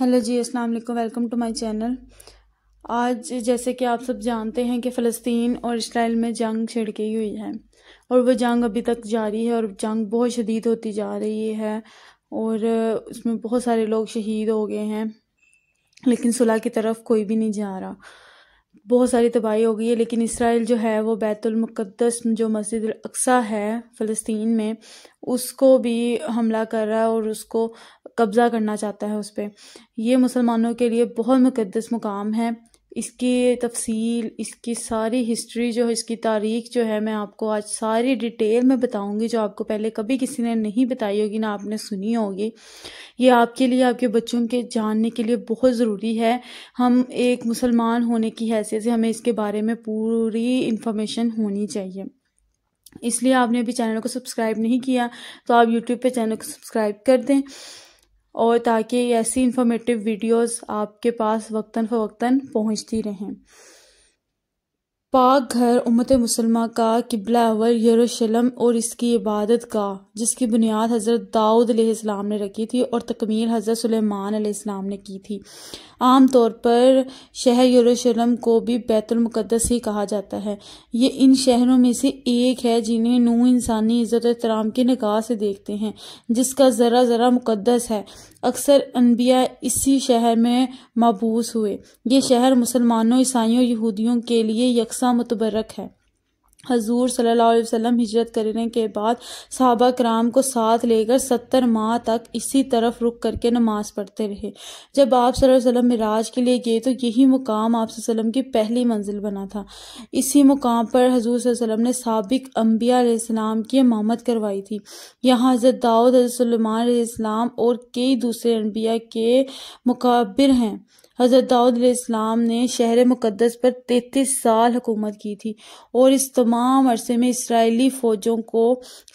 hello जी अस्सलाम वालेकुम welcome to my channel आज जैसे कि आप सब जानते हैं कि फ़लस्तीन और इसराइल में जंग छिड़ गई हुई है और वो जंग अभी तक जारी है और जंग बहुत शदीद होती जा रही है और उसमें बहुत सारे लोग शहीद हो गए हैं लेकिन सुलह की तरफ कोई भी नहीं जा रहा बहुत सारी तबाही हो गई है लेकिन इसराइल जो है वो बैतुलमक़दस जो मस्जिद अक्सा है फ़लस्तीन में उसको भी हमला कर रहा है और उसको कब्ज़ा करना चाहता है उस पर यह मुसलमानों के लिए बहुत मुक़दस मुकाम है इसकी तफसील इसकी सारी हिस्ट्री जो है इसकी तारीख जो है मैं आपको आज सारी डिटेल में बताऊंगी जो आपको पहले कभी किसी ने नहीं बताई होगी ना आपने सुनी होगी ये आपके लिए आपके बच्चों के जानने के लिए बहुत ज़रूरी है हम एक मुसलमान होने की हैसियत से हमें इसके बारे में पूरी इन्फॉर्मेशन होनी चाहिए इसलिए आपने अभी चैनल को सब्सक्राइब नहीं किया तो आप यूट्यूब पर चैनल को सब्सक्राइब कर दें और ताकि ऐसी इंफॉर्मेटिव वीडियोस आपके पास वक्ता फ़वक्ता पहुंचती रहें पाक घर उम्मत मुसलमा का अवर यरूशलेम और इसकी इबादत का जिसकी बुनियाद हज़रत दाऊद अलैहिस्सलाम ने रखी थी और तकमील हज़रत सुलेमान अलैहिस्सलाम ने की थी आम तौर पर शहर यरूशलेम को भी बैतुलमक़दस ही कहा जाता है ये इन शहरों में से एक है जिन्हें नू इंसानी इज़्ज़त तराम की निगाह से देखते हैं जिसका ज़रा ज़रा मुक़दस है अक्सर अनबिया इसी शहर में मबूस हुए ये शहर मुसलमानों ईसाइयों यहूदियों के लिए यकस किस्सा मुतबरक है हजूर सल्ला वसम हिजरत करने के बाद सहाबा कराम को साथ लेकर सत्तर माह तक इसी तरफ रुक करके नमाज पढ़ते रहे जब आप सल्लम मिराज के लिए गए तो यही मुकाम आप वसल्लम की पहली मंजिल बना था इसी मुकाम पर हजूर सल्लम ने सबक अम्बियाम की इमामत करवाई थी यहाँ हज़रत दाऊद सलमान और कई दूसरे अम्बिया के मुकाबिर हैं हज़रत दाऊद इस्लाम ने शहर मुकदस पर तैतीस साल हुकूमत की थी और इस तमाम अरसे में इसराइली फ़ौजों को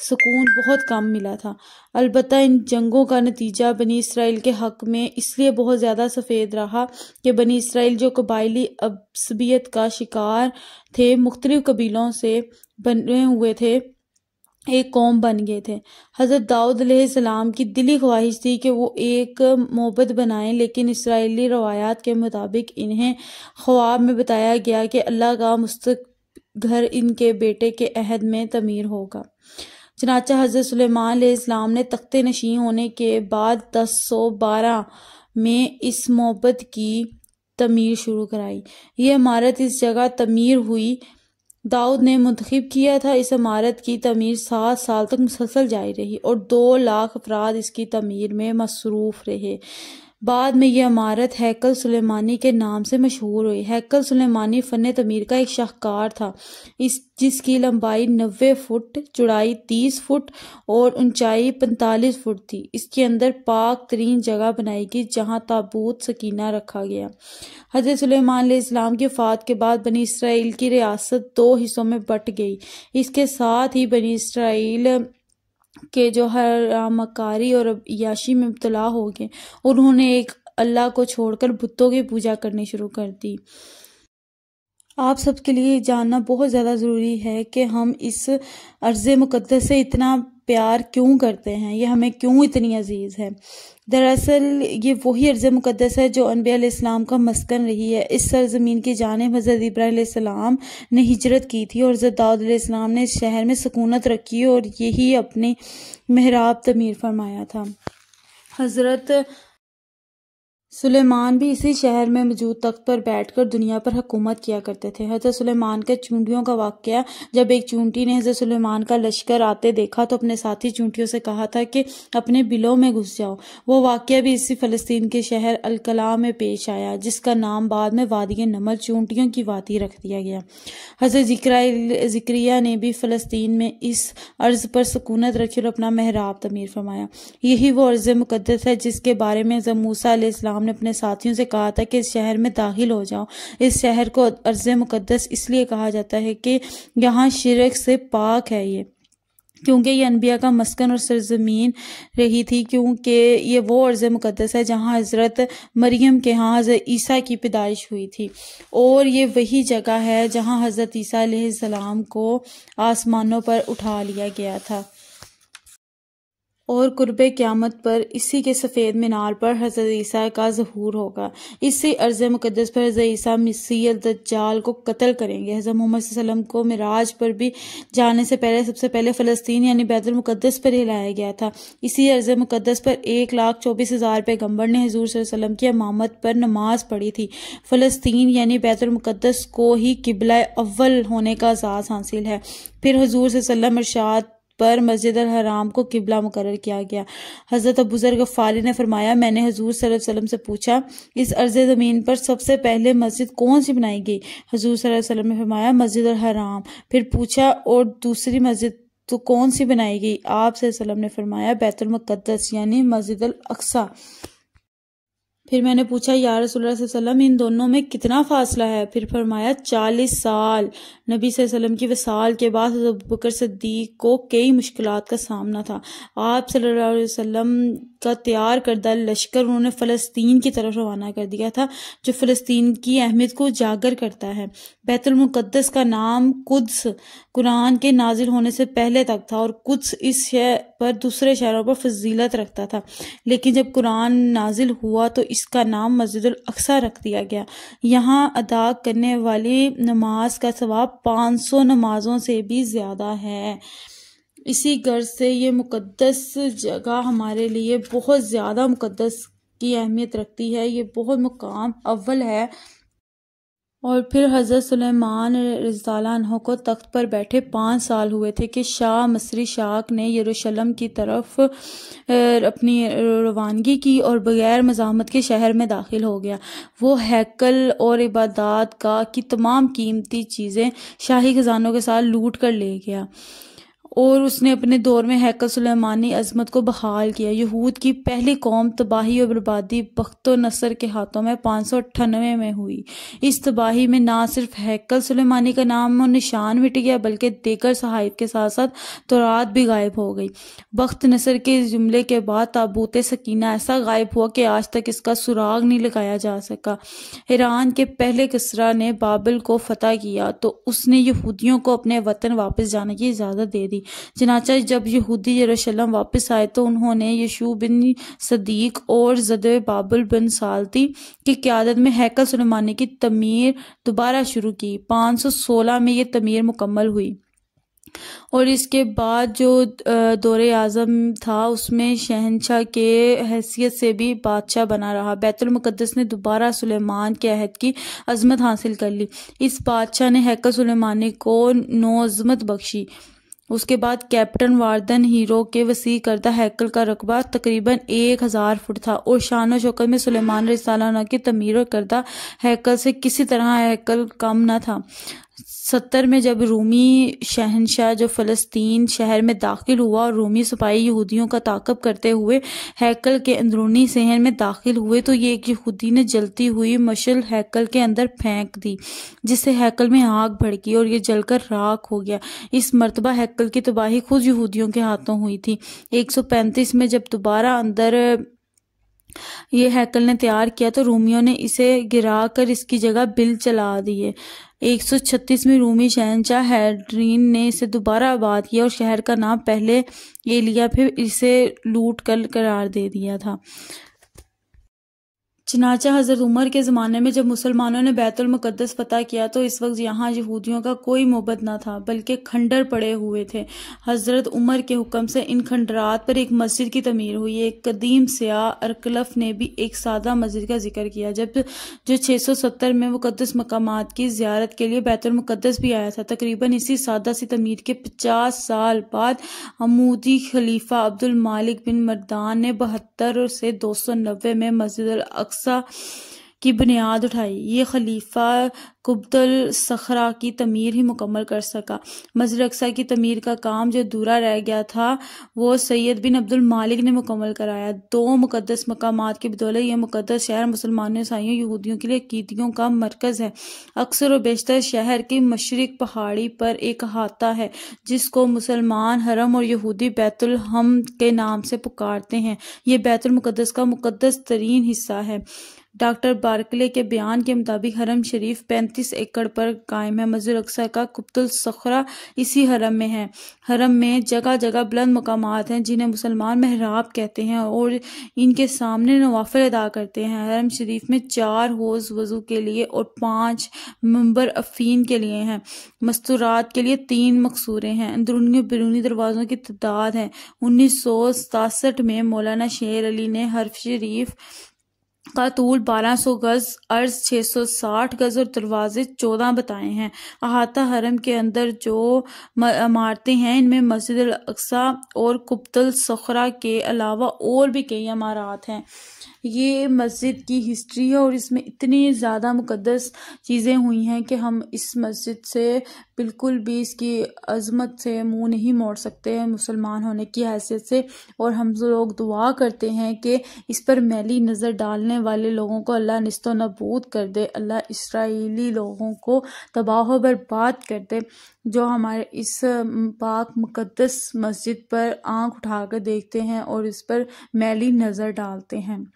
सुकून बहुत कम मिला था अलबत् इन जंगों का नतीजा बनी इसराइल के हक में इसलिए बहुत ज़्यादा सफ़ेद रहा कि बनी इसराइल जो कबायली असबियत का शिकार थे मुख्तलिफ़ कबीलों से बने हुए थे एक कौम बन गए थे हज़रत दाऊद सलाम की दिली ख्वाहिश थी कि वो एक मोहब्बत बनाएं लेकिन इसराइली रवायात के मुताबिक इन्हें ख्वाब में बताया गया कि अल्लाह का मुस्तक घर इनके बेटे के अहद में तमीर होगा चनाचा हज़रत सलेमान इस्लाम ने तख्त नशी होने के बाद दस सौ बारह में इस मोहब्बत की तमीर शुरू कराई ये इमारत इस जगह तमीर हुई दाऊद ने मंतखब किया था इस इमारत की तमीर सात साल तक मुसलसल जारी रही और दो लाख अफराद इसकी तमीर में मसरूफ़ रहे बाद में यह इमारत हैकल सुलेमानी के नाम से मशहूर हुई हैकल सुलेमानी फ़न तमीर का एक शाहकार था इस जिसकी लंबाई नबे फुट चौड़ाई तीस फुट और ऊंचाई पैंतालीस फुट थी इसके अंदर पाक तरीन जगह बनाई गई जहाँ ताबूत सकीना रखा गया हजरत सलेमान इस्लाम की फ़ात के बाद बनी इसराइल की रियासत दो हिस्सों में बट गई इसके साथ ही बनी इसराइल के जो हर और याशी में मुबतला हो गए उन्होंने एक अल्लाह को छोड़कर बुतों की पूजा करनी शुरू कर दी आप सबके लिए जानना बहुत ज़्यादा ज़रूरी है कि हम इस अर्ज़ मुक़दस से इतना प्यार क्यों करते हैं ये हमें क्यों इतनी अजीज़ है दरअसल ये वही अर्ज़ मुक़दस है जो अनबिया इस्लाम का मस्कन रही है इस सरज़मीन की जानब हज़रत इब्राहीम ने हिजरत की थी और हज़रत इस्लाम ने इस शहर में सकूनत रखी और यही अपने महराब तमीर फरमाया था हज़रत सुलेमान भी इसी शहर में मौजूद तख्त पर बैठकर दुनिया पर हुकूमत किया करते थे हज़रत सुलेमान के चूंटियों का वाक़ जब एक चूंटी ने हज़रत सुलेमान का लश्कर आते देखा तो अपने साथी चूंटियों से कहा था कि अपने बिलों में घुस जाओ वो वाक्य भी इसी फ़लस्तीन के शहर अलकला में पेश आया जिसका नाम बाद में वादी नमल चूंटियों की वादी रख दिया गया हज़रत जिक्रिया ने भी फ़लस्तीन में इस अर्ज़ पर सकूनत रखी और अपना महराब तमीर फरमाया यही वो अर्ज़ मुकदस है जिसके बारे में जमूसा इस्लाम ने अपने साथियों से कहा था कि इस शहर में दाखिल हो जाओ इस शहर को अर्ज़ मुक़दस इसलिए कहा जाता है कि यहाँ शिरक से पाक है ये क्योंकि ये अनबिया का मस्कन और सरजमीन रही थी क्योंकि ये वो अर्ज़ मुक़दस है जहाँ हज़रत मरियम के यहाँ हज़रत ईसा की पैदाइश हुई थी और ये वही जगह है जहाँ हज़रत ईसा सलाम को आसमानों पर उठा लिया गया था और कुर्ब क़्यामत पर इसी के सफ़ेद मीनार पर हज़रत ईसा का जहूर होगा इसी अर्ज़ मुक़दस पर हज़रत ईसा मसीह दज्जाल को कत्ल करेंगे हज़रत मोहम्मद वसल्लम को मराज पर भी जाने से पहले सबसे पहले फ़लस्तीन यानी बैतुलमक़दस पर हिलाया गया था इसी अर्ज़ मुक़दस पर एक लाख चौबीस हज़ार पैगम्बर ने हजूर सल्लम की अमामत पर नमाज पढ़ी थी फ़लस्तीन यानी बैतुलमक़दस को ही किबला अव्वल होने का एजाज़ हासिल है फिर हजूर सल्लम अरसाद पर मस्जिद हराम को किबला मुकर किया गया हज़रत अबूज़र गफ़ारी ने फरमाया मैंने हजूर सल्लम से पूछा इस अर्ज़ ज़मीन पर सबसे पहले मस्जिद कौन सी बनाई गई हजूर सल्लम ने फरमाया मस्जिद हराम फिर पूछा और दूसरी मस्जिद तो कौन सी बनाई गई आप ने फरमाया बैतुलमक़दस यानी मस्जिद अक्सा फिर मैंने पूछा या रसोल्लाम इन दोनों में कितना फ़ासला है फिर फरमाया चालीस साल नबी वसल्लम की वसाल के बाद बकर सद्दीक को कई मुश्किल का सामना था आप सल्लल्लाहु अलैहि वसल्लम का तैयार करदा लश्कर उन्होंने फ़लस्तीन की तरफ रवाना कर दिया था जो फ़लस्तीन की अहमियत को उजागर करता है बैतुलमक़दस का नाम कुद्स कुरान के नाजिल होने से पहले तक था और कुद्स इस शहर पर दूसरे शहरों पर फजीलत रखता था लेकिन जब कुरान नाजिल हुआ तो इसका नाम मस्जिद अक्सा रख दिया गया यहाँ अदा करने वाली नमाज का सवाब पाँच सौ नमाजों से भी ज़्यादा है इसी गर्ज से ये मुकद्दस जगह हमारे लिए बहुत ज़्यादा मुकद्दस की अहमियत रखती है ये बहुत मुकाम अव्वल है और फिर हज़रत सुलेमान रज़ाला को तख्त पर बैठे पाँच साल हुए थे कि शाह मसरी शाख ने यरूशलम की तरफ अपनी रवानगी की और बग़ैर मज़ामत के शहर में दाखिल हो गया वो हैकल और इबादत का की तमाम कीमती चीज़ें शाही ख़जानों के साथ लूट कर ले गया और उसने अपने दौर में हैकर सुलेमानी अजमत को बहाल किया यहूद की पहली कौम तबाही और बर्बादी पख्तो नसर के हाथों में पाँच सौ अट्ठानवे में हुई इस तबाही में ना सिर्फ हैकल सुलेमानी का नाम और निशान मिट गया बल्कि देकर साहिब के साथ साथ तोरात भी गायब हो गई बख्त नसर के जुमले के बाद ताबूत सकीना ऐसा गायब हुआ कि आज तक इसका सुराग नहीं लगाया जा सका ईरान के पहले कसरा ने बाबल को फ़तेह किया तो उसने यहूदियों को अपने वतन वापस जाने की इजाज़त दे दी चनाचा जब यहूदी यरूशलेम वापस आए तो उन्होंने यशू बिन सदीक और जद बाबुल बिन सालती की क्यादत में हैकल सुलेमानी की तमीर दोबारा शुरू की 516 में ये तमीर मुकम्मल हुई और इसके बाद जो दौरे आज़म था उसमें शहनशाह के हैसियत से भी बादशाह बना रहा बैतुलमक़दस ने दोबारा सुलेमान के अहद की अजमत हासिल कर ली इस बादशाह ने हैकल सुलेमानी को नौ अजमत बख्शी उसके बाद कैप्टन वार्दन हीरो के वसी करदा हैकल का रकबा तकरीबन एक हज़ार फुट था और शान शौकत में सुलेमान रसाना की तमीर करदा हैकल से किसी तरह हैकल कम न था सत्तर में जब रूमी शहनशाह जो फ़लस्तीन शहर में दाखिल हुआ और रूमी सिपाही यहूदियों का ताकब करते हुए हैकल के अंदरूनी शहर में दाखिल हुए तो ये एक यहूदी ने जलती हुई मशल हैकल के अंदर फेंक दी जिससे हैकल में आग भड़की और ये जलकर राख हो गया इस मरतबा हैकल की तबाही खुद यहूदियों के हाथों हुई थी एक में जब दोबारा अंदर ये हैकल ने तैयार किया तो रूमियों ने इसे गिरा कर इसकी जगह बिल चला दिए एक सौ छत्तीस में रूमी शहनशाह हैड्रीन ने इसे दोबारा आबाद किया और शहर का नाम पहले ये लिया फिर इसे लूट कर करार दे दिया था चनाचा हज़रत उमर के ज़माने में जब मुसलमानों ने बैतुलमक़दस फ़तह किया तो इस वक्त यहाँ यहूदियों का कोई मोबत ना था बल्कि खंडर पड़े हुए थे हज़रत उमर के हुक्म से इन खंडरात पर एक मस्जिद की तमीर हुई एक कदीम सयाह अरकलफ ने भी एक सादा मस्जिद का जिक्र किया जब जो छः सौ सत्तर में मुक़दस मकाम की ज्यारत के लिए बैतुलमक़दस भी आया था तकरीबन इसी सादा सी तमीर के पचास साल बाद अमूदी खलीफा अब्दुल मालिक बिन मरदान ने बहत्तर से दो सौ नब्बे में मस्जिद अक्स 是。की बुनियाद उठाई ये खलीफा कुब्तल सखरा की तमीर ही मुकम्मल कर सका मजर अक्सा की तमीर का काम जो दूरा रह गया था वो सैयद बिन अब्दुल मालिक ने मुकम्मल कराया दो मुकदस मकाम की बदौलत यह मुकदस शहर मुसलमानों ईसाइयों यहूदियों के लिए अकीदियों का मरकज़ है अक्सर व बेशतर शहर की मशरक पहाड़ी पर एक अहाता है जिसको मुसलमान हरम और यहूदी हम के नाम से पुकारते हैं ये बैतुलमक़दस का मुकदस तरीन हिस्सा है डॉक्टर बार्कले के बयान के मुताबिक हरम शरीफ पैंतीस एकड़ पर कायम है मस्जिद अक्सा का कुतुल सखरा इसी हरम में है हरम में जगह जगह बुलंद मकाम हैं जिन्हें मुसलमान महराब कहते हैं और इनके सामने नवाफिल अदा करते हैं हरम शरीफ में चार होज वज़ू के लिए और पाँच मंबर अफीन के लिए हैं मस्तूरात के लिए तीन मकसूरें हैं अंदरूनी बैरूनी दरवाज़ों की तदाद है उन्नीस सौ सतासठ में मौलाना शेर अली ने हरफ शरीफ का तूल 1200 गज अर्ज 660 गज और दरवाजे 14 बताए हैं अहाता हरम के अंदर जो इमारतें हैं इनमें मस्जिद अक्सा और कुप्तल सखरा के अलावा और भी कई इमारात हैं ये मस्जिद की हिस्ट्री है और इसमें इतनी ज़्यादा मुकदस चीज़ें हुई हैं कि हम इस मस्जिद से बिल्कुल भी इसकी अज़मत से मुंह नहीं मोड़ सकते हैं मुसलमान होने की हैसियत से और हम लोग दुआ करते हैं कि इस पर मैली नज़र डालने वाले लोगों को अल्लाह नस्त नबूद कर दे अल्लाह इसराइली लोगों को तबाह बर्बाद कर दे जो हमारे इस पाक मुकद्दस मस्जिद पर आंख उठाकर देखते हैं और इस पर मैली नज़र डालते हैं